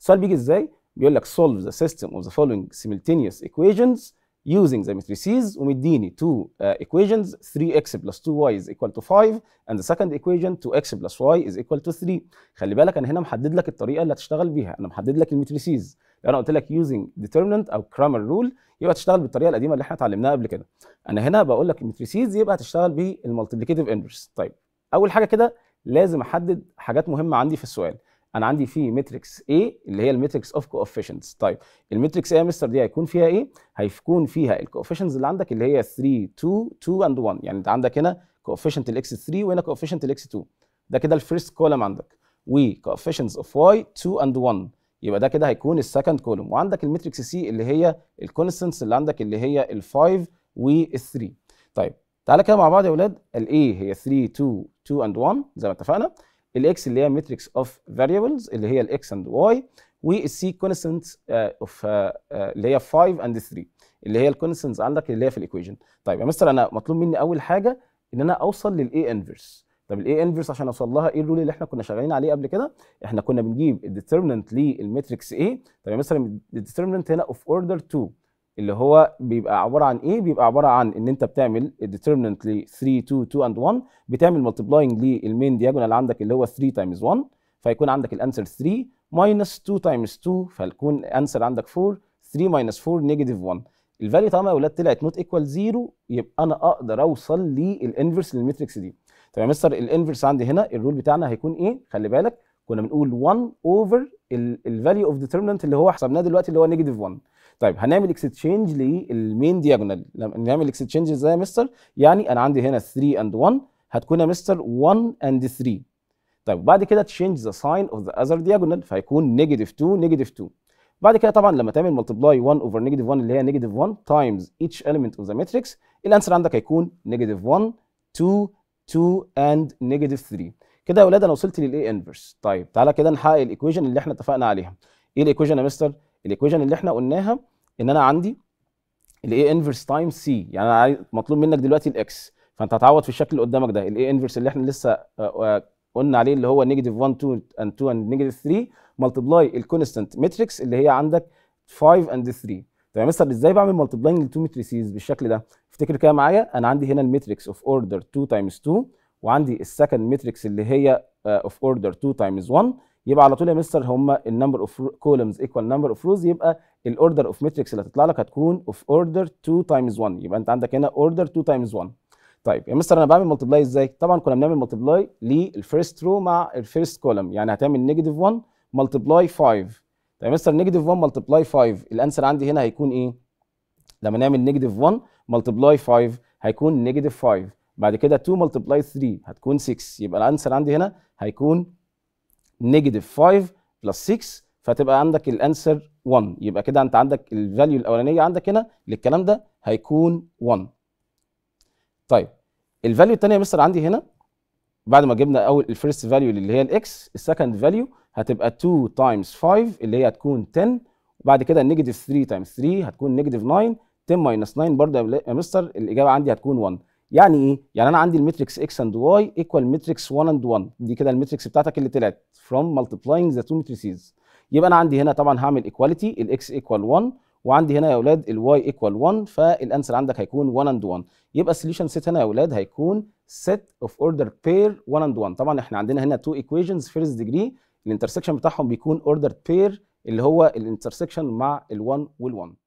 السؤال بيجي ازاي؟ بيقول لك solve the system of the following simultaneous equations using the matrices ومديني two uh, equations 3x plus 2y is equal to 5 and the second equation 2x plus y is equal to 3 خلي بالك انا هنا محدد لك الطريقه اللي هتشتغل بيها انا محدد لك المتريسيز لو انا قلت لك using determinant او كرامر رول يبقى تشتغل بالطريقه القديمه اللي احنا اتعلمناها قبل كده انا هنا بقول لك المتريسيز يبقى هتشتغل بالمالتيبليكيتيف انفرس طيب اول حاجه كده لازم احدد حاجات مهمه عندي في السؤال انا عندي في ماتريكس A اللي هي الماتريكس اوف كوفيشنتس طيب الماتريكس A يا مستر دي هيكون فيها ايه هيكون فيها الكوفيشنتس اللي عندك اللي هي 3 2 2 اند 1 يعني انت عندك هنا كوفيشنت الاكس 3 وهنا كوفيشنت الاكس 2 ده كده الفيرست كولم عندك وكوفيشنتس اوف واي 2 اند 1 يبقى ده كده هيكون السكند كولوم وعندك الماتريكس سي اللي هي الكونستنتس اللي عندك اللي هي ال5 وال3 طيب تعالى كده مع بعض يا اولاد الاي هي 3 2 2 اند 1 زي ما اتفقنا الاكس اللي هي ماتريكس اوف فاريبلز اللي هي الاكس اند واي والسي كونستنت اوف اللي هي 5 اند 3 اللي هي الكونستنت عندك اللي هي في الايكويشن طيب يا مستر انا مطلوب مني اول حاجه ان انا اوصل للاي انفرس طب الاي انفرس عشان اوصل لها ايه الرول اللي احنا كنا شغالين عليه قبل كده احنا كنا بنجيب الديترمننت للماتريكس ايه طب مثلا الديترمننت هنا اوف اوردر 2 اللي هو بيبقى عباره عن ايه بيبقى عباره عن ان انت بتعمل الديترمنت ل 3 2 2 اند 1 بتعمل مالتيبلاينج للمين دياجونال عندك اللي هو 3 تايمز 1 فيكون عندك الانسر 3 ماينس 2 تايمز 2 فيكون انسر عندك 4 3 ماينس 4 نيجاتيف 1 الفاليو طالما يا اولاد طلعت نوت ايكوال 0 يبقى انا اقدر اوصل للانفرس للمتريكس دي طيب يا مستر الانفرس عندي هنا الرول بتاعنا هيكون ايه خلي بالك كنا بنقول 1 اوفر الفاليو اوف ديترمنت اللي هو حسبناه دلوقتي اللي هو نيجاتيف 1 طيب هنعمل اكستشينج للمين دياجونال نعمل اكستشينج ازاي يا مستر يعني انا عندي هنا 3 اند 1 هتكون يا مستر 1 اند 3 طيب بعد كده تشينج ذا ساين اوف ذا اذر دياجونال فهيكون نيجاتيف 2 نيجاتيف 2 بعد كده طبعا لما تعمل ملتبلاي 1 اوفر نيجاتيف 1 اللي هي نيجاتيف 1 تايمز ايتش element اوف ذا ماتريكس الانسر عندك هيكون نيجاتيف 1 2 2 اند نيجاتيف 3 كده يا ولاد انا وصلت للاي انفرس طيب تعالى كده نحقق الايكويشن اللي احنا اتفقنا عليها ايه الايكويشن يا مستر الايكويشن اللي احنا قلناها ان انا عندي الاي انفرس تايم سي يعني انا مطلوب منك دلوقتي الاكس فانت هتعوض في الشكل اللي قدامك ده الاي انفرس اللي احنا لسه آه، آه، قلنا عليه اللي هو نيجاتيف 1 2 اند 2 اند نيجاتيف 3 ملتبلاي الكونستنت ماتريكس اللي هي عندك 5 اند 3 طيب يا مستر ازاي بعمل ملتبلاينج لتو ماتريسيز بالشكل ده افتكر كده معايا انا عندي هنا الماتريكس اوف اوردر 2 تايمز 2 وعندي السكند ماتريكس اللي هي اوف اوردر 2 تايمز 1 يبقى على طول يا مستر هما النمبر اوف كولمز ايكوال نمبر اوف روز يبقى الاوردر اوف ماتريكس اللي هتطلع لك هتكون اوف اوردر 2 تايمز 1 يبقى انت عندك هنا اوردر 2 تايمز 1 طيب يا مستر انا بعمل ملتبلاي ازاي؟ طبعا كنا بنعمل ملتبلاي للفيرست رو مع الفيرست كولم يعني هتعمل نيجاتيف 1 ملتبلاي 5 طيب يا مستر نيجاتيف 1 ملتبلاي 5 الانسر عندي هنا هيكون ايه؟ لما نعمل نيجاتيف 1 ملتبلاي 5 هيكون نيجاتيف 5 بعد كده 2 ملتبلاي 3 هتكون 6 يبقى الانسر عندي هنا هيكون نيجاتيف 5 بلس 6 فتبقى عندك الانسر 1 يبقى كده انت عندك الفاليو الاولانيه عندك هنا للكلام ده هيكون 1 طيب الفاليو الثانيه يا مستر عندي هنا بعد ما جبنا اول الفيرست فاليو اللي هي الاكس السكند فاليو هتبقى 2 تايمز 5 اللي هي هتكون 10 وبعد كده نيجاتيف 3 تايمز 3 هتكون نيجاتيف 9 10 ماينس 9 برضه يا مستر الاجابه عندي هتكون 1 يعني ايه يعني انا عندي المتريكس اكس اند واي ايكوال متريكس 1 اند 1 دي كده المتريكس بتاعتك اللي طلعت فروم مالتيبلاينج ذا تو ماتريسيز يبقى انا عندي هنا طبعا هعمل ايكواليتي الاكس ايكوال 1 وعندي هنا يا اولاد الواي ايكوال 1 فالانسر عندك هيكون 1 اند 1 يبقى السوليوشن سيت هنا يا اولاد هيكون سيت اوف اوردر بير 1 اند 1 طبعا احنا عندنا هنا تو ايكويشنز فيرست ديجري الانترسكشن بتاعهم بيكون اوردر بير اللي هو الانترسكشن مع ال1 وال1